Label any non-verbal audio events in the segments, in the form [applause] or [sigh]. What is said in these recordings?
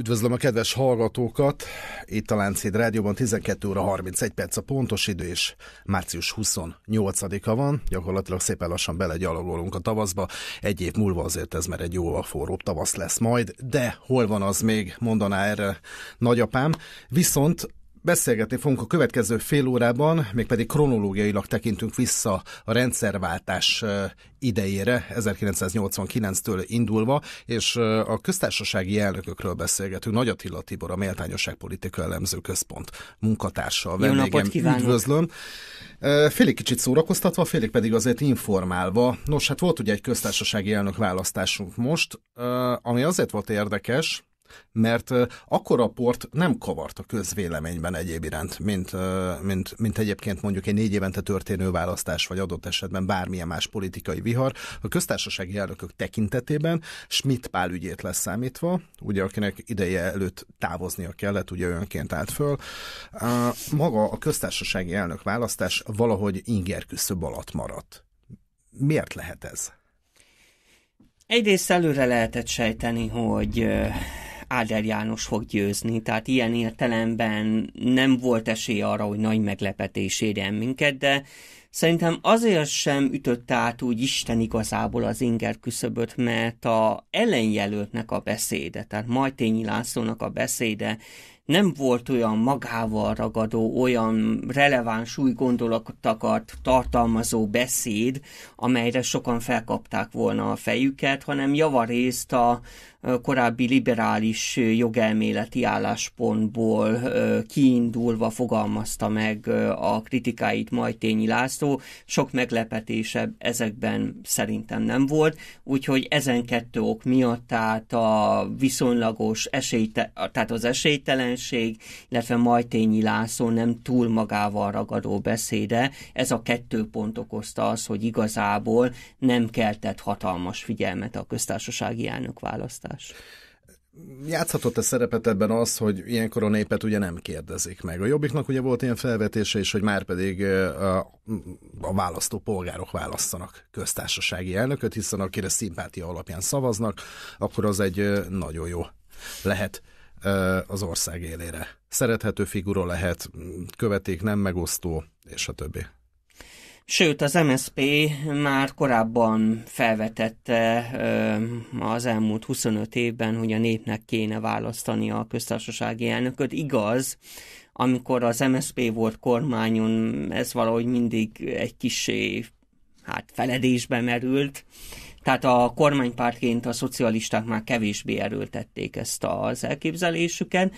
Üdvözlöm a kedves hallgatókat! Itt a Láncéd Rádióban 12 óra 31 perc a pontos idő, és március 28-a van. Gyakorlatilag szépen lassan belegyalogolunk a tavaszba. Egy év múlva azért ez már egy jóval forróbb tavasz lesz majd, de hol van az még, mondaná erre nagyapám. Viszont Beszélgetni fogunk a következő fél órában, mégpedig kronológiailag tekintünk vissza a rendszerváltás idejére, 1989-től indulva, és a köztársasági elnökökről beszélgetünk. Nagy Attila Tibor, a Méltányosságpolitika Elemző Központ munkatársa, napot kívánok! Üdvözlöm. Félig kicsit szórakoztatva, félig pedig azért informálva. Nos, hát volt ugye egy köztársasági elnök választásunk most, ami azért volt érdekes, mert akkor a port nem kavart a közvéleményben egyéb iránt, mint, mint, mint egyébként mondjuk egy négy évente történő választás, vagy adott esetben bármilyen más politikai vihar. A köztársasági elnökök tekintetében Schmidt Pál ügyét lesz számítva, ugye akinek ideje előtt távoznia kellett, ugye önként állt föl. Maga a köztársasági elnök választás valahogy inger küszöb alatt maradt. Miért lehet ez? Egyrészt előre lehetett sejteni, hogy Áder János fog győzni, tehát ilyen értelemben nem volt esély arra, hogy nagy meglepetés érjen minket, de szerintem azért sem ütött át úgy Isten igazából az inger küszöböt, mert a ellenjelöltnek a beszéde, tehát Majtényi Lászlónak a beszéde nem volt olyan magával ragadó, olyan releváns új gondolatokat tartalmazó beszéd, amelyre sokan felkapták volna a fejüket, hanem javarészt a, korábbi liberális jogelméleti álláspontból kiindulva fogalmazta meg a kritikáit Majtényi László. Sok meglepetése ezekben szerintem nem volt, úgyhogy ezen kettő ok miatt, tehát a viszonylagos esélyte, tehát az esélytelenség, illetve Majtényi László nem túl magával ragadó beszéde, ez a kettő pont okozta az, hogy igazából nem keltett hatalmas figyelmet a köztársasági elnök választás választás? játszhatott a szerepet ebben az, hogy ilyenkor a népet ugye nem kérdezik meg? A Jobbiknak ugye volt ilyen felvetése is, hogy már pedig a, a választó polgárok választanak köztársasági elnököt, hiszen akire szimpátia alapján szavaznak, akkor az egy nagyon jó lehet az ország élére. Szerethető figura lehet, követék nem megosztó, és a többi. Sőt, az MSP már korábban felvetette az elmúlt 25 évben, hogy a népnek kéne választani a köztársasági elnököt. Igaz, amikor az MSP volt kormányon, ez valahogy mindig egy kis hát feledésbe merült. Tehát a kormánypártként a szocialisták már kevésbé erőltették ezt az elképzelésüket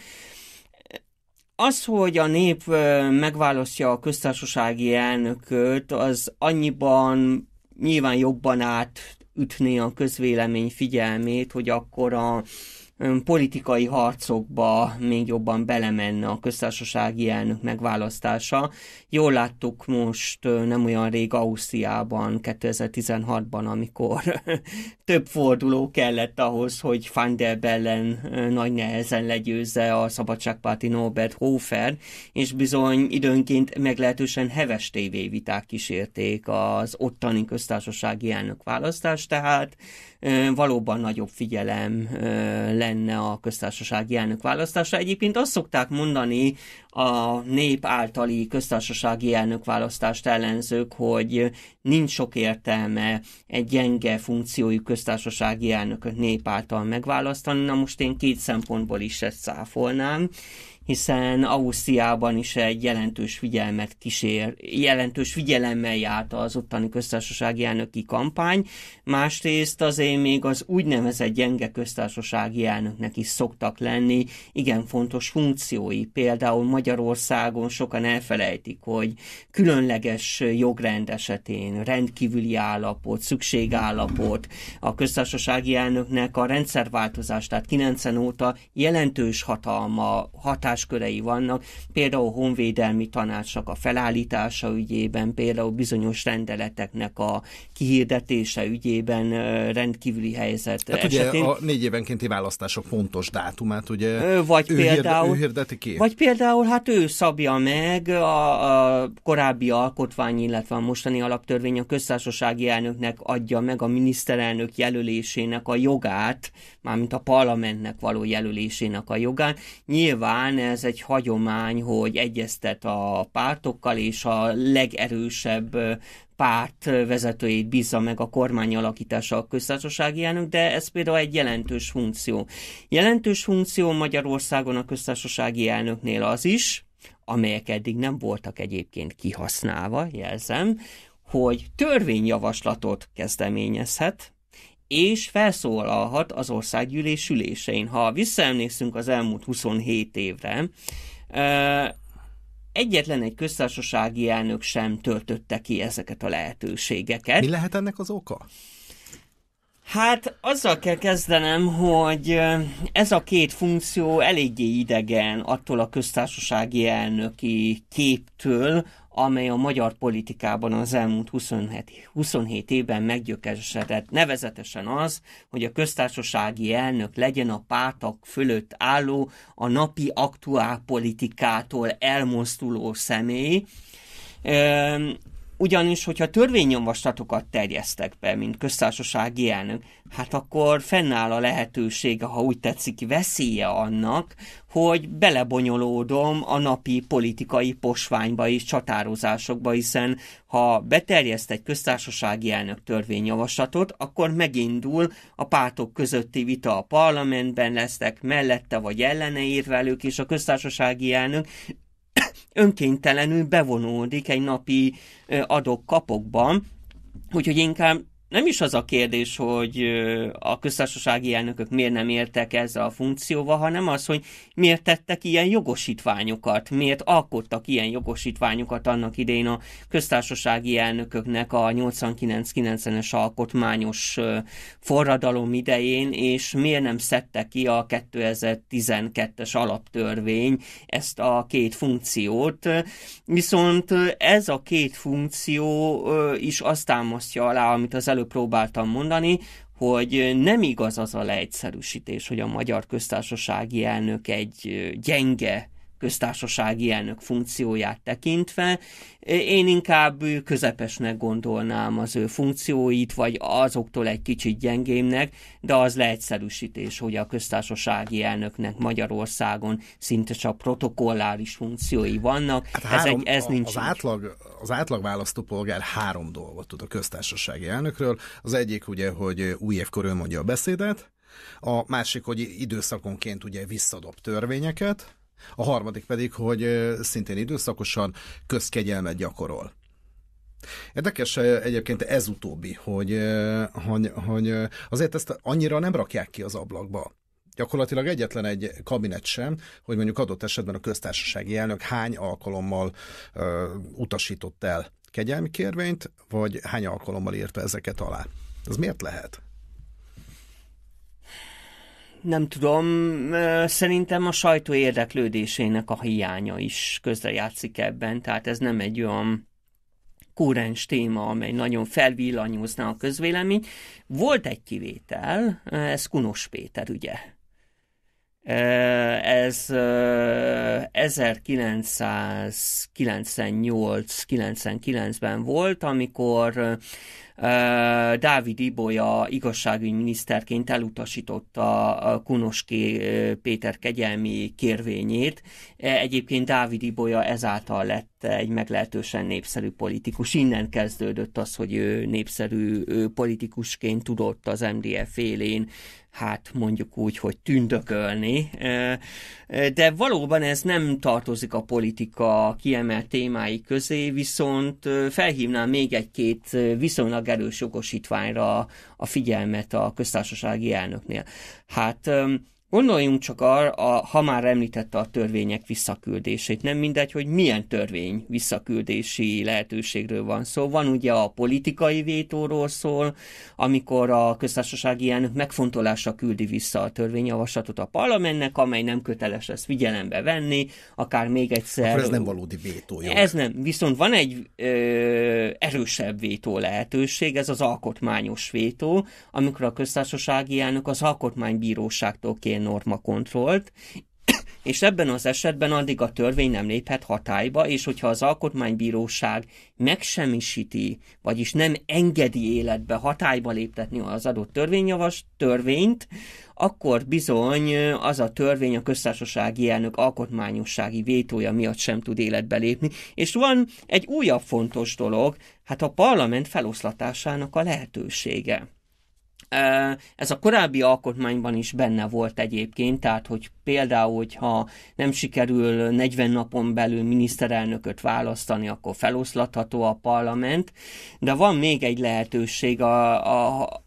az, hogy a nép megválasztja a köztársasági elnököt, az annyiban nyilván jobban átütné a közvélemény figyelmét, hogy akkor a politikai harcokba még jobban belemenne a köztársasági elnök megválasztása. Jól láttuk most nem olyan rég Ausztriában, 2016-ban, amikor [laughs] több forduló kellett ahhoz, hogy Van der Bellen nagy nehezen legyőzze a szabadságpárti Norbert Hofer, és bizony időnként meglehetősen heves tévéviták kísérték az ottani köztársasági elnök választást, tehát valóban nagyobb figyelem lenne a köztársasági elnök választása. Egyébként azt szokták mondani a nép általi köztársasági elnök választást ellenzők, hogy nincs sok értelme egy gyenge funkciójú köztársasági elnököt nép által megválasztani. Na most én két szempontból is ezt száfolnám hiszen Ausztriában is egy jelentős figyelmet kísér, jelentős figyelemmel járt az ottani köztársasági elnöki kampány, másrészt azért még az úgynevezett gyenge köztársasági elnöknek is szoktak lenni igen fontos funkciói, például Magyarországon sokan elfelejtik, hogy különleges jogrend esetén rendkívüli állapot, szükségállapot, a köztársasági elnöknek a rendszerváltozás, tehát 90 óta jelentős hatalma, hatá hatáskörei vannak, például honvédelmi tanácsnak a felállítása ügyében, például bizonyos rendeleteknek a kihirdetése ügyében rendkívüli helyzet hát ugye esetén. a négy évenkénti választások fontos dátumát, ugye vagy ő például, hird, ő ki? Vagy például hát ő szabja meg a, a korábbi alkotvány, illetve a mostani alaptörvény a köztársasági elnöknek adja meg a miniszterelnök jelölésének a jogát, mármint a parlamentnek való jelölésének a jogát. Nyilván ez egy hagyomány, hogy egyeztet a pártokkal, és a legerősebb párt vezetőjét bízza meg a kormány alakítása a köztársasági elnök, de ez például egy jelentős funkció. Jelentős funkció Magyarországon a köztársasági elnöknél az is, amelyek eddig nem voltak egyébként kihasználva, jelzem, hogy törvényjavaslatot kezdeményezhet, és felszólalhat az országgyűlés ülésein. Ha visszaemlékszünk az elmúlt 27 évre, egyetlen egy köztársasági elnök sem töltötte ki ezeket a lehetőségeket. Mi lehet ennek az oka? Hát azzal kell kezdenem, hogy ez a két funkció eléggé idegen attól a köztársasági elnöki képtől, amely a magyar politikában az elmúlt 27, 27 évben meggyökeresedett, nevezetesen az, hogy a köztársasági elnök legyen a pártak fölött álló, a napi aktuál politikától elmozduló személy, ehm, ugyanis, hogyha törvényjavaslatokat terjesztek be, mint köztársasági elnök, hát akkor fennáll a lehetősége, ha úgy tetszik, veszélye annak, hogy belebonyolódom a napi politikai posványba és csatározásokba, hiszen ha beterjeszt egy köztársasági elnök törvényjavaslatot, akkor megindul a pártok közötti vita a parlamentben, lesznek mellette vagy ellene érvelők, és a köztársasági elnök önkéntelenül bevonódik egy napi adok-kapokban, Úgyhogy inkább nem is az a kérdés, hogy a köztársasági elnökök miért nem értek ezzel a funkcióval, hanem az, hogy miért tettek ilyen jogosítványokat, miért alkottak ilyen jogosítványokat annak idején a köztársasági elnököknek a 89-90-es alkotmányos forradalom idején, és miért nem szedte ki a 2012-es alaptörvény ezt a két funkciót. Viszont ez a két funkció is azt támasztja alá, amit az előbb erről próbáltam mondani, hogy nem igaz az a leegyszerűsítés, hogy a magyar köztársasági elnök egy gyenge köztársasági elnök funkcióját tekintve. Én inkább közepesnek gondolnám az ő funkcióit, vagy azoktól egy kicsit gyengémnek, de az leegyszerűsítés, hogy a köztársasági elnöknek Magyarországon szinte csak protokolláris funkciói vannak. Hát három, ez, egy, ez nincs. Az átlag, az átlag választópolgár három dolgot tud a köztársasági elnökről. Az egyik ugye, hogy új évkor ő mondja a beszédet, a másik, hogy időszakonként ugye visszadob törvényeket, a harmadik pedig, hogy szintén időszakosan közkegyelmet gyakorol. Érdekes egyébként ez utóbbi, hogy, hogy, hogy azért ezt annyira nem rakják ki az ablakba. Gyakorlatilag egyetlen egy kabinet sem, hogy mondjuk adott esetben a köztársasági elnök hány alkalommal ö, utasított el kegyelmi kérvényt, vagy hány alkalommal írta ezeket alá. Ez miért lehet? nem tudom, szerintem a sajtó érdeklődésének a hiánya is közrejátszik ebben, tehát ez nem egy olyan kúrens téma, amely nagyon felvillanyozná a közvélemény. Volt egy kivétel, ez Kunos Péter ugye? Ez 1998-99-ben volt, amikor Dávid Ibolya igazságügyi miniszterként elutasította Kunoski Péter kegyelmi kérvényét. E, egyébként Dávid Ibolya ezáltal lett egy meglehetősen népszerű politikus. Innen kezdődött az, hogy ő népszerű politikusként tudott az MDF élén hát mondjuk úgy, hogy tündökölni, de valóban ez nem tartozik a politika kiemelt témái közé, viszont felhívnám még egy-két viszonylag erős jogosítványra a figyelmet a köztársasági elnöknél. Hát Gondoljunk csak arra, a, ha már említette a törvények visszaküldését, nem mindegy, hogy milyen törvény visszaküldési lehetőségről van szó. Szóval van ugye a politikai vétóról szól, amikor a köztársaság ilyen megfontolásra küldi vissza a törvényjavaslatot a parlamentnek, amely nem köteles ezt figyelembe venni, akár még egyszer. Akkor ez nem valódi vétójog. Ez nem, viszont van egy ö, erősebb vétó lehetőség, ez az alkotmányos vétó, amikor a köztársasági elnök az alkotmánybíróságtól kéne kontrollt, [coughs] és ebben az esetben addig a törvény nem léphet hatályba, és hogyha az alkotmánybíróság megsemmisíti, vagyis nem engedi életbe hatályba léptetni az adott törvényjavas törvényt, akkor bizony az a törvény a köztársasági elnök alkotmányossági vétója miatt sem tud életbe lépni. És van egy újabb fontos dolog, hát a parlament feloszlatásának a lehetősége. Ez a korábbi alkotmányban is benne volt egyébként, tehát hogy például, hogyha nem sikerül 40 napon belül miniszterelnököt választani, akkor feloszlatható a parlament, de van még egy lehetőség a, a,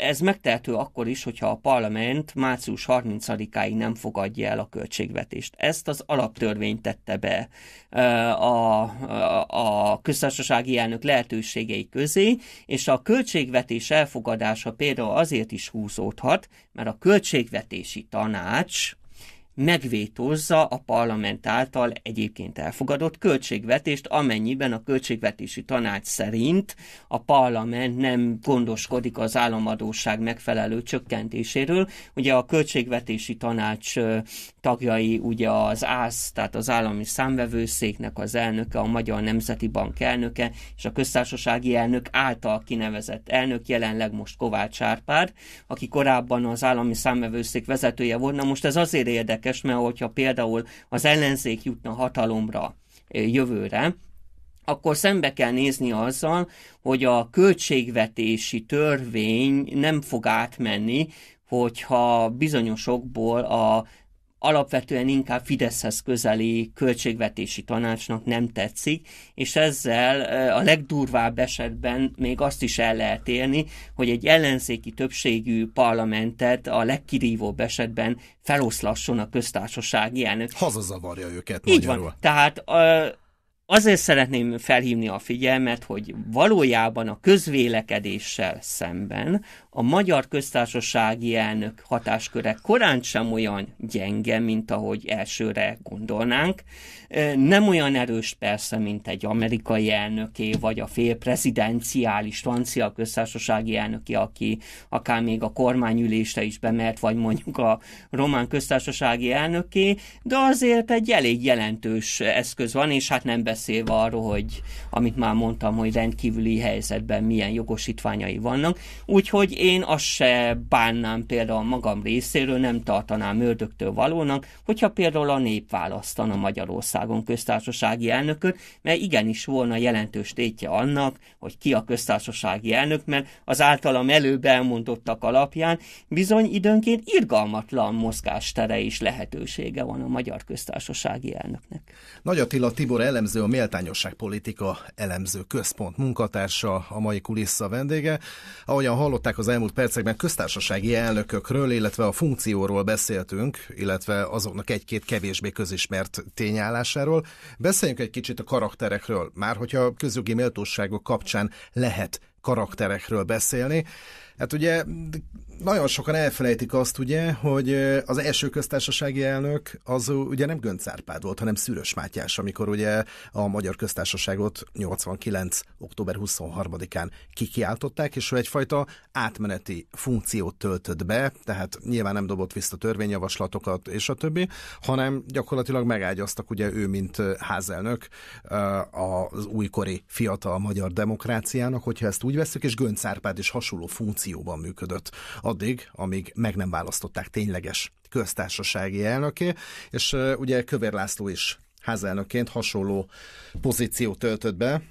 ez megtehető akkor is, hogyha a parlament március 30-áig nem fogadja el a költségvetést. Ezt az alaptörvény tette be a, a, a köztársasági elnök lehetőségei közé, és a költségvetés elfogadása például azért is húzódhat, mert a költségvetési tanács megvétózza a parlament által egyébként elfogadott költségvetést, amennyiben a költségvetési tanács szerint a parlament nem gondoskodik az államadóság megfelelő csökkentéséről. Ugye a költségvetési tanács tagjai ugye az ÁSZ, tehát az állami számvevőszéknek az elnöke, a Magyar Nemzeti Bank elnöke és a köztársasági elnök által kinevezett elnök, jelenleg most Kovács Árpád, aki korábban az állami számvevőszék vezetője volt. Na most ez azért érdekes, érdekes, mert hogyha például az ellenzék jutna hatalomra jövőre, akkor szembe kell nézni azzal, hogy a költségvetési törvény nem fog átmenni, hogyha bizonyosokból a alapvetően inkább Fideszhez közeli költségvetési tanácsnak nem tetszik, és ezzel a legdurvább esetben még azt is el lehet élni, hogy egy ellenzéki többségű parlamentet a legkirívóbb esetben feloszlasson a köztársasági elnök. Hazazavarja őket Így magyarul. van. Tehát Azért szeretném felhívni a figyelmet, hogy valójában a közvélekedéssel szemben a magyar köztársasági elnök hatásköre korán sem olyan gyenge, mint ahogy elsőre gondolnánk. Nem olyan erős persze, mint egy amerikai elnöké, vagy a prezidenciális francia köztársasági elnöké, aki akár még a kormányülésre is bemert, vagy mondjuk a román köztársasági elnöké, de azért egy elég jelentős eszköz van, és hát nem beszélünk beszélve arról, hogy amit már mondtam, hogy rendkívüli helyzetben milyen jogosítványai vannak, úgyhogy én azt se bánnám például magam részéről, nem tartanám ördögtől valónak, hogyha például a nép választana Magyarországon köztársasági elnököt, mert igenis volna jelentős tétje annak, hogy ki a köztársasági elnök, mert az általam előbb elmondottak alapján bizony időnként irgalmatlan mozgástere is lehetősége van a magyar köztársasági elnöknek. Nagy Attila Tibor elemző a méltányosságpolitika elemző központ munkatársa, a mai kulissza vendége. Ahogyan hallották az elmúlt percekben, köztársasági elnökökről, illetve a funkcióról beszéltünk, illetve azoknak egy-két kevésbé közismert tényállásáról. Beszéljünk egy kicsit a karakterekről, már hogyha közjogi méltóságok kapcsán lehet karakterekről beszélni. Hát ugye nagyon sokan elfelejtik azt ugye, hogy az első köztársasági elnök az ugye nem Gönc Árpád volt, hanem Szűrös Mátyás, amikor ugye a Magyar Köztársaságot 89. október 23-án kikiáltották, és ő egyfajta átmeneti funkciót töltött be, tehát nyilván nem dobott vissza törvényjavaslatokat és a többi, hanem gyakorlatilag megágyaztak ugye ő, mint házelnök az újkori fiatal magyar demokráciának, hogyha ezt úgy veszük, és Gönc Árpád is hasonló funkció funkcióban működött, addig, amíg meg nem választották tényleges köztársasági elnöké, és ugye Kövér László is házelnökként hasonló pozíciót töltött be,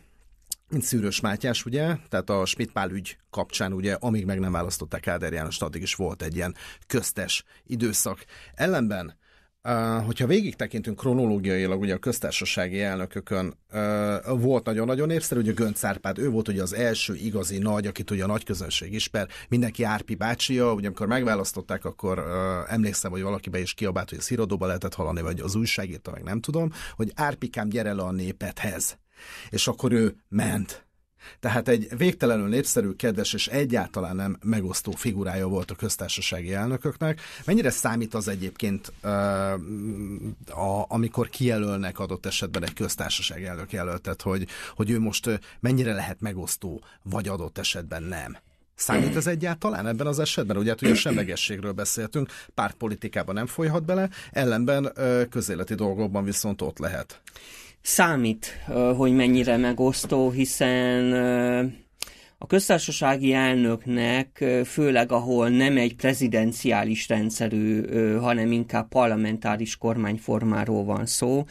mint Szűrös Mátyás, ugye, tehát a Smitpál ügy kapcsán, ugye, amíg meg nem választották Áder Jánost, addig is volt egy ilyen köztes időszak. Ellenben hogyha végig tekintünk kronológiailag, ugye a köztársasági elnökökön volt nagyon-nagyon népszerű, ugye Gönc Árpád, ő volt ugye az első igazi nagy, akit ugye a nagy közönség ismer, mindenki Árpi bácsia, ugye amikor megválasztották, akkor emlékszem, hogy valaki be is kiabált, hogy a szírodóba lehetett hallani, vagy az újságírta, meg nem tudom, hogy Árpikám gyere le a népethez. És akkor ő ment tehát egy végtelenül népszerű, kedves és egyáltalán nem megosztó figurája volt a köztársasági elnököknek. Mennyire számít az egyébként, uh, a, amikor kijelölnek adott esetben egy köztársaság elnök jelöltet, hogy, hogy ő most mennyire lehet megosztó, vagy adott esetben nem? Számít ez egyáltalán ebben az esetben? Ugye hát ugye semlegességről beszéltünk, pártpolitikában nem folyhat bele, ellenben közéleti dolgokban viszont ott lehet számít, hogy mennyire megosztó, hiszen a köztársasági elnöknek, főleg ahol nem egy prezidenciális rendszerű, hanem inkább parlamentáris kormányformáról van szó,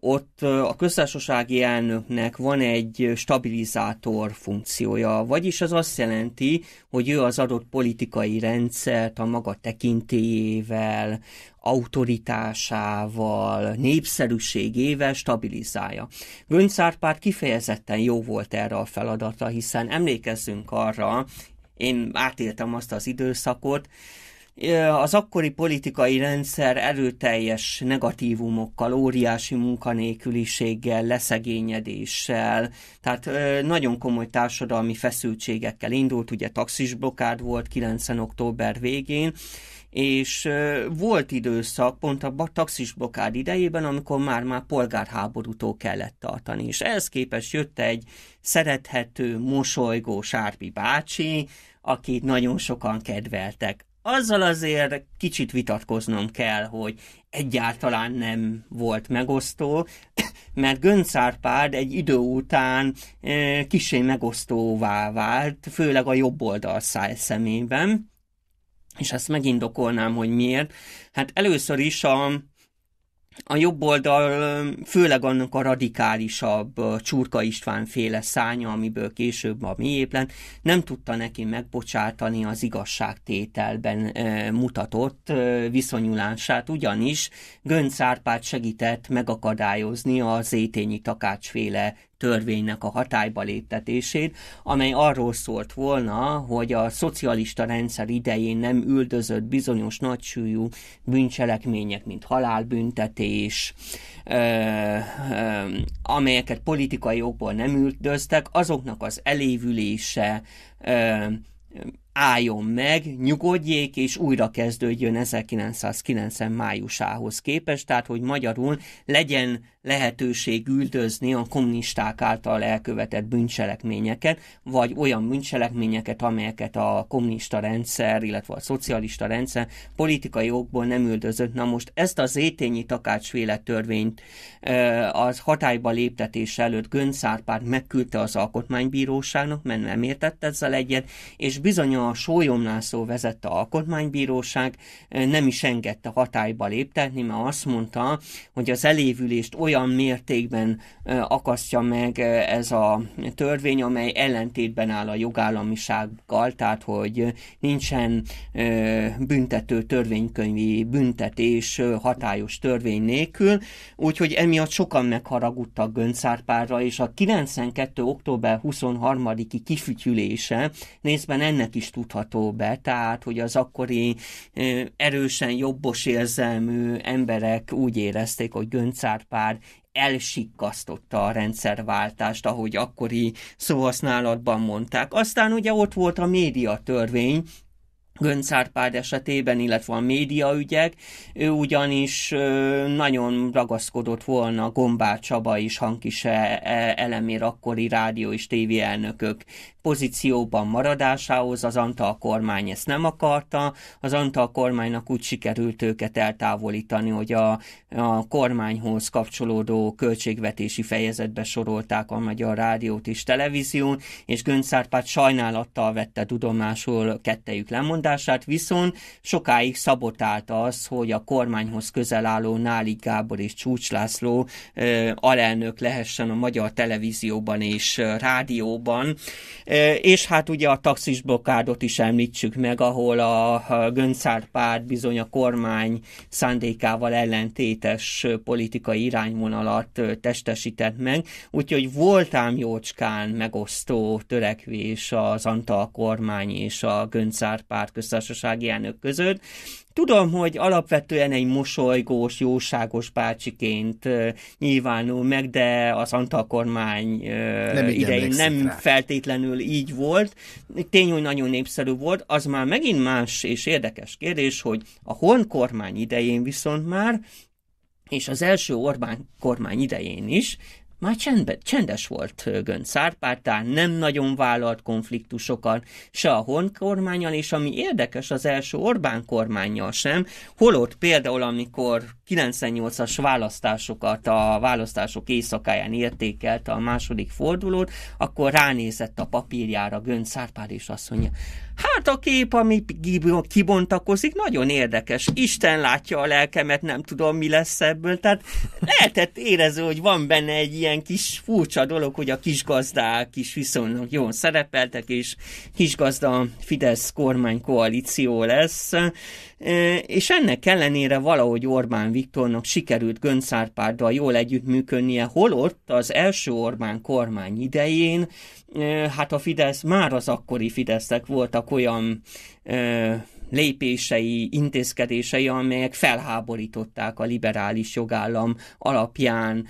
ott a köztársasági elnöknek van egy stabilizátor funkciója, vagyis az azt jelenti, hogy ő az adott politikai rendszert a maga tekintélyével, autoritásával, népszerűségével stabilizálja. Gönc kifejezetten jó volt erre a feladatra, hiszen emlékezzünk arra, én átéltem azt az időszakot, az akkori politikai rendszer erőteljes negatívumokkal, óriási munkanélküliséggel, leszegényedéssel, tehát nagyon komoly társadalmi feszültségekkel indult, ugye taxisblokád volt 90. október végén, és volt időszak, pont a taxis blokád idejében, amikor már már polgárháborútól kellett tartani, és ehhez képest jött egy szerethető, mosolygó Sárpi bácsi, akit nagyon sokan kedveltek azzal azért kicsit vitatkoznom kell, hogy egyáltalán nem volt megosztó, [coughs] mert Göncárpád egy idő után e, kisé megosztóvá vált, főleg a jobb oldal száj szemében, és ezt megindokolnám, hogy miért. Hát először is a a jobb oldal főleg annak a radikálisabb Csurka István féle szánya, amiből később a mélyéplen, nem tudta neki megbocsátani az igazságtételben mutatott viszonyulását, ugyanis Gönc Árpád segített megakadályozni az étényi takácsféle törvénynek a hatályba léptetését, amely arról szólt volna, hogy a szocialista rendszer idején nem üldözött bizonyos nagysúlyú bűncselekmények, mint halálbüntetés, ö, ö, amelyeket politikai okból nem üldöztek, azoknak az elévülése, ö, álljon meg, nyugodjék, és újra kezdődjön 1990 májusához képest, tehát hogy magyarul legyen lehetőség üldözni a kommunisták által elkövetett bűncselekményeket, vagy olyan bűncselekményeket, amelyeket a kommunista rendszer, illetve a szocialista rendszer politikai okból nem üldözött. Na most ezt az étényi takácsféle törvényt az hatályba léptetés előtt Gönc Árpád megküldte az alkotmánybíróságnak, mert nem értett ezzel egyet, és bizony a a Sólyomnászó vezette alkotmánybíróság eh, nem is engedte hatályba léptetni, mert azt mondta, hogy az elévülést olyan mértékben eh, akasztja meg eh, ez a törvény, amely ellentétben áll a jogállamisággal, tehát hogy nincsen büntető törvénykönyvi büntetés hatályos törvény nélkül, úgyhogy emiatt sokan megharagudtak Göncárpárra, és a 92. október 23-i kifütyülése nézben ennek is tudható be, tehát hogy az akkori erősen jobbos érzelmű emberek úgy érezték, hogy Göncárpár elsikkasztotta a rendszerváltást, ahogy akkori szóhasználatban mondták. Aztán ugye ott volt a médiatörvény, Gönc esetében, illetve a médiaügyek, ő ugyanis nagyon ragaszkodott volna Gombár Csaba és Hankise e, elemér akkori rádió és tévi elnökök pozícióban maradásához, az Antal kormány ezt nem akarta, az Antal kormánynak úgy sikerült őket eltávolítani, hogy a, a kormányhoz kapcsolódó költségvetési fejezetbe sorolták a Magyar Rádiót és Televízión, és Gönc sajnálattal vette tudomásul kettejük lemondását, megoldását viszont sokáig szabotálta az, hogy a kormányhoz közel álló Náli Gábor és Csúcs László alelnök lehessen a magyar televízióban és rádióban. E, és hát ugye a taxisblokádot is említsük meg, ahol a, a Göncár párt bizony a kormány szándékával ellentétes politikai irányvonalat testesített meg, úgyhogy volt ám jócskán megosztó törekvés az Antal kormány és a Göncár párt köztársasági elnök között. Tudom, hogy alapvetően egy mosolygós, jóságos bácsiként nyilvánul meg, de az Antal kormány nem idején nem rá. feltétlenül így volt. Tény, hogy nagyon népszerű volt. Az már megint más és érdekes kérdés, hogy a Horn kormány idején viszont már és az első Orbán kormány idején is már csendbe, csendes volt Gönc Árpátán, nem nagyon vállalt konfliktusokat, se a Horn kormányal, és ami érdekes, az első Orbán kormányjal sem, holott például, amikor 98-as választásokat a választások éjszakáján értékelte a második fordulót, akkor ránézett a papírjára Gönc szárpád és azt mondja, Hát a kép, ami kibontakozik, nagyon érdekes. Isten látja a lelkemet, nem tudom, mi lesz ebből. Tehát lehetett érező, hogy van benne egy ilyen kis furcsa dolog, hogy a kisgazdák is viszonylag jól szerepeltek, és kisgazda Fidesz kormány koalíció lesz. E, és ennek ellenére valahogy Orbán Viktornak sikerült Göncárpárdal jól együttműködnie, holott az első Orbán kormány idején, e, hát a Fidesz, már az akkori Fideszek voltak vannak olyan ö, lépései, intézkedései, amelyek felháborították a liberális jogállam alapján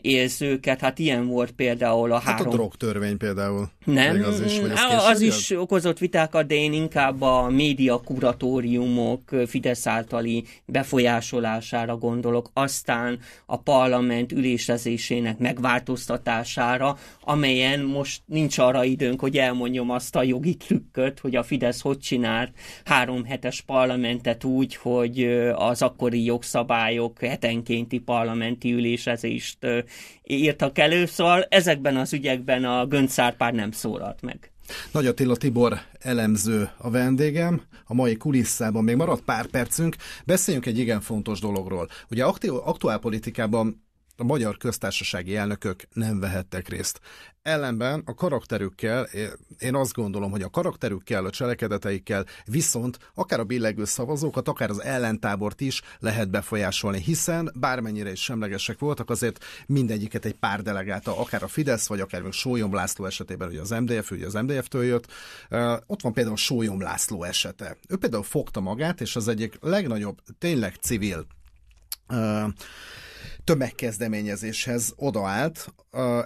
érzőket, hát ilyen volt például a hát három... a drogtörvény például. Nem, Még az is, az, az is okozott vitákat, de én inkább a média kuratóriumok Fidesz általi befolyásolására gondolok, aztán a parlament ülésezésének megváltoztatására, amelyen most nincs arra időnk, hogy elmondjam azt a jogi trükköt, hogy a Fidesz hogy csinált három hetes parlamentet úgy, hogy az akkori jogszabályok hetenkénti parlamenti ülésezés jelentést írtak elő, szóval ezekben az ügyekben a Gönc Szárpár nem szólalt meg. Nagy Attila Tibor elemző a vendégem, a mai kulisszában még maradt pár percünk, beszéljünk egy igen fontos dologról. Ugye aktuál politikában a magyar köztársasági elnökök nem vehettek részt. Ellenben a karakterükkel, én azt gondolom, hogy a karakterükkel, a cselekedeteikkel viszont akár a billegő szavazókat, akár az ellentábort is lehet befolyásolni, hiszen bármennyire is semlegesek voltak, azért mindegyiket egy pár delegálta, akár a Fidesz, vagy akár még Sólyom László esetében, ugye az MDF, ugye az MDF-től jött. Ott van például Sólyom László esete. Ő például fogta magát, és az egyik legnagyobb, tényleg civil tömegkezdeményezéshez odaállt.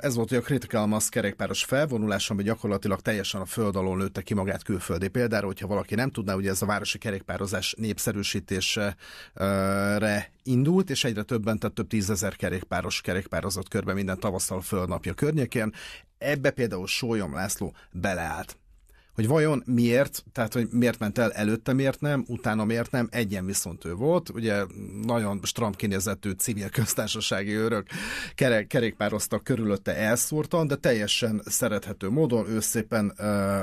Ez volt, hogy a Critical Mass kerékpáros felvonulás, ami gyakorlatilag teljesen a föld alól lőtte ki magát külföldi példára, hogyha valaki nem tudná, ugye ez a városi kerékpározás népszerűsítésre indult, és egyre többen, tehát több tízezer kerékpáros kerékpározott körbe minden tavasszal földnapja környékén. Ebbe például Sólyom László beleállt hogy vajon miért, tehát hogy miért ment el előtte, miért nem, utána miért nem, egyen viszont ő volt, ugye nagyon stram kinézetű civil köztársasági őrök kerek, kerékpároztak körülötte elszúrtan, de teljesen szerethető módon ő szépen ö,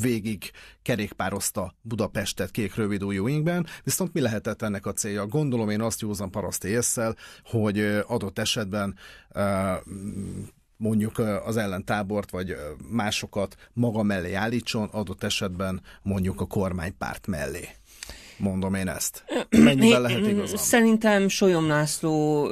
végig kerékpározta Budapestet kék rövid újúinkben, viszont mi lehetett ennek a célja? Gondolom én azt józan paraszti észszel, hogy adott esetben ö, mondjuk az ellentábort, vagy másokat maga mellé állítson, adott esetben mondjuk a kormánypárt mellé. Mondom én ezt. Mennyiben lehet igazam? Szerintem Solyom László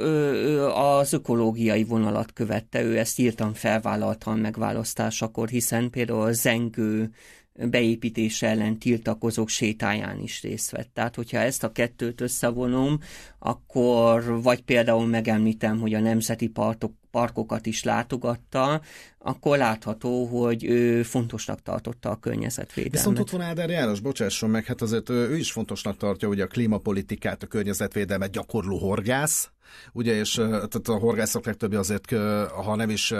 az ökológiai vonalat követte, ő ezt írtam felvállaltan megválasztásakor, hiszen például a zengő beépítése ellen tiltakozók sétáján is részt vett. Tehát, hogyha ezt a kettőt összevonom, akkor vagy például megemlítem, hogy a nemzeti partok parkokat is látogatta, akkor látható, hogy ő fontosnak tartotta a környezetvédelmet. Viszont ott van Áder János, bocsásson meg, hát azért ő is fontosnak tartja, hogy a klímapolitikát, a környezetvédelmet gyakorló horgász, ugye, és tehát a horgászok legtöbbi azért, ha nem is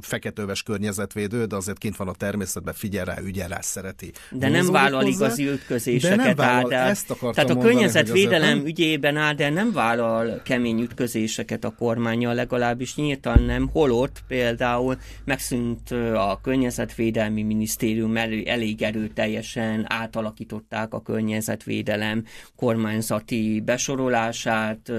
feketőves környezetvédő, de azért kint van a természetben, figyel rá, ügyel rá, szereti. De nem vállal hozzá, igazi ütközéseket, de Tehát a mondani, környezetvédelem nem... ügyében de nem vállal kemény ütközéseket a kormányjal, legalábbis nyíltan nem, holott például megszűnt a környezetvédelmi minisztérium elő, elég erőteljesen átalakították a környezetvédelem kormányzati besorolását,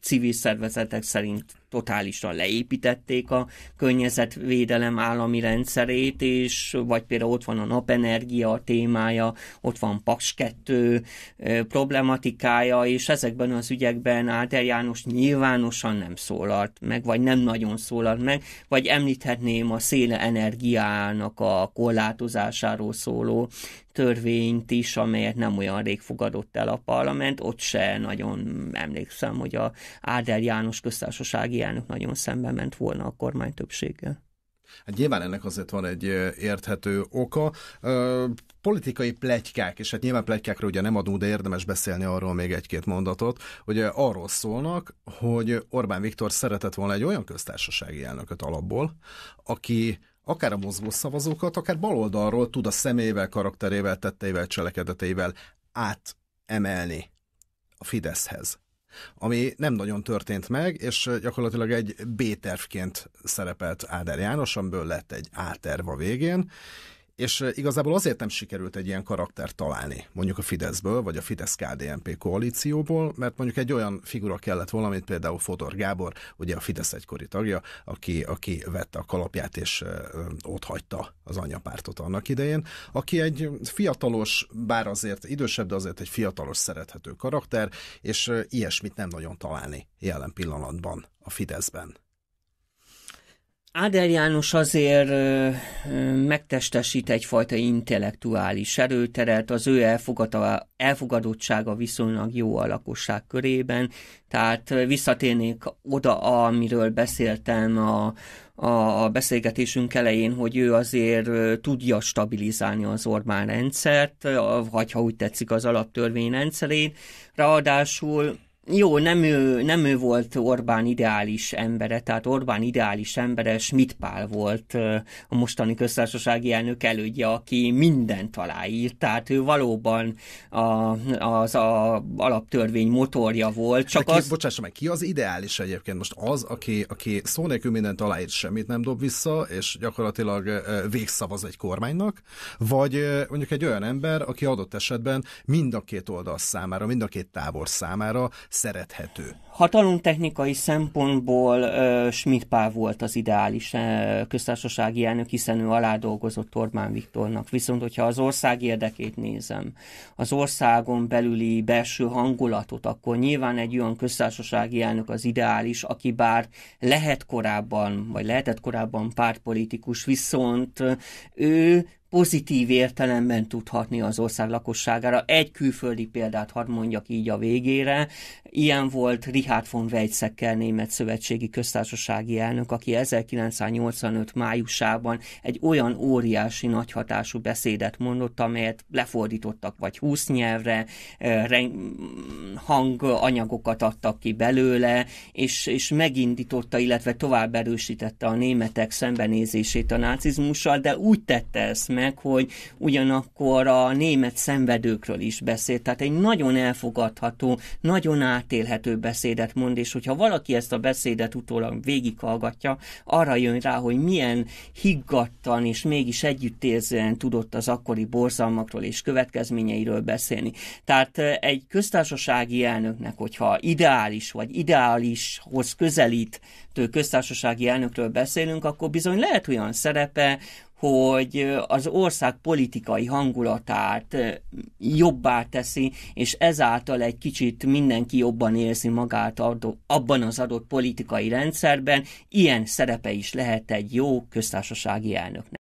civil szervezetek szerint totálisan leépítették a környezetvédelem állami rendszerét, és vagy például ott van a napenergia témája, ott van Paks 2 problematikája, és ezekben az ügyekben Áder János nyilvánosan nem szólalt meg, vagy nem nagyon szólalt meg, vagy említhetném a széle energiának a korlátozásáról szóló törvényt is, amelyet nem olyan rég fogadott el a parlament, ott se nagyon emlékszem, hogy a Áder János köztársasági elnök nagyon szembe ment volna a kormány többséggel. Hát nyilván ennek azért van egy érthető oka. Politikai plegykák, és hát nyilván plegykákra ugye nem adunk, de érdemes beszélni arról még egy-két mondatot, hogy arról szólnak, hogy Orbán Viktor szeretett volna egy olyan köztársasági elnököt alapból, aki akár a mozgószavazókat, akár baloldalról tud a személyével, karakterével, tetteivel, cselekedeteivel átemelni a Fideszhez ami nem nagyon történt meg, és gyakorlatilag egy B-tervként szerepelt Áder János, amiből lett egy A-terv a végén, és igazából azért nem sikerült egy ilyen karaktert találni, mondjuk a Fideszből, vagy a fidesz KDMP koalícióból, mert mondjuk egy olyan figura kellett volna, mint például Fodor Gábor, ugye a Fidesz egykori tagja, aki, aki vette a kalapját és ott hagyta az anyapártot annak idején, aki egy fiatalos, bár azért idősebb, de azért egy fiatalos szerethető karakter, és ilyesmit nem nagyon találni jelen pillanatban a Fideszben. Áder János azért megtestesít egyfajta intellektuális erőteret, az ő elfogadottsága viszonylag jó a lakosság körében, tehát visszatérnék oda, amiről beszéltem a, a beszélgetésünk elején, hogy ő azért tudja stabilizálni az Orbán rendszert, vagy ha úgy tetszik az alaptörvény rendszerét. Ráadásul jó, nem ő, nem ő volt Orbán ideális embere, tehát Orbán ideális embere Schmidt Pál volt a mostani köztársasági elnök elődje, aki mindent aláírt, tehát ő valóban a, az a alaptörvény motorja volt. Csak az... Bocsáss meg, ki az ideális egyébként? Most az, aki, aki szó nélkül mindent aláír, semmit nem dob vissza, és gyakorlatilag végszavaz egy kormánynak, vagy mondjuk egy olyan ember, aki adott esetben mind a két oldal számára, mind a két tábor számára szerethető? Hatalomtechnikai szempontból uh, Schmidt Pál volt az ideális uh, köztársasági elnök, hiszen ő alá dolgozott Orbán Viktornak. Viszont, hogyha az ország érdekét nézem, az országon belüli belső hangulatot, akkor nyilván egy olyan köztársasági elnök az ideális, aki bár lehet korábban, vagy lehetett korábban pártpolitikus, viszont ő pozitív értelemben tudhatni az ország lakosságára. Egy külföldi példát hadd mondjak így a végére. Ilyen volt Richard von Weizsäcker, német szövetségi köztársasági elnök, aki 1985 májusában egy olyan óriási nagyhatású beszédet mondott, amelyet lefordítottak vagy 20 nyelvre, eh, mm, hanganyagokat adtak ki belőle, és, és megindította, illetve tovább erősítette a németek szembenézését a nácizmussal, de úgy tette ezt meg, meg, hogy ugyanakkor a német szenvedőkről is beszélt, tehát egy nagyon elfogadható, nagyon átélhető beszédet mond, és hogyha valaki ezt a beszédet utólag végighallgatja, arra jön rá, hogy milyen higgadtan és mégis együttérzően tudott az akkori borzalmakról és következményeiről beszélni. Tehát eh, egy köztársasági elnöknek, hogyha ideális vagy ideálishoz közelít köztársasági elnökről beszélünk, akkor bizony lehet olyan szerepe, hogy az ország politikai hangulatát jobbá teszi, és ezáltal egy kicsit mindenki jobban érzi magát abban az adott politikai rendszerben. Ilyen szerepe is lehet egy jó köztársasági elnöknek.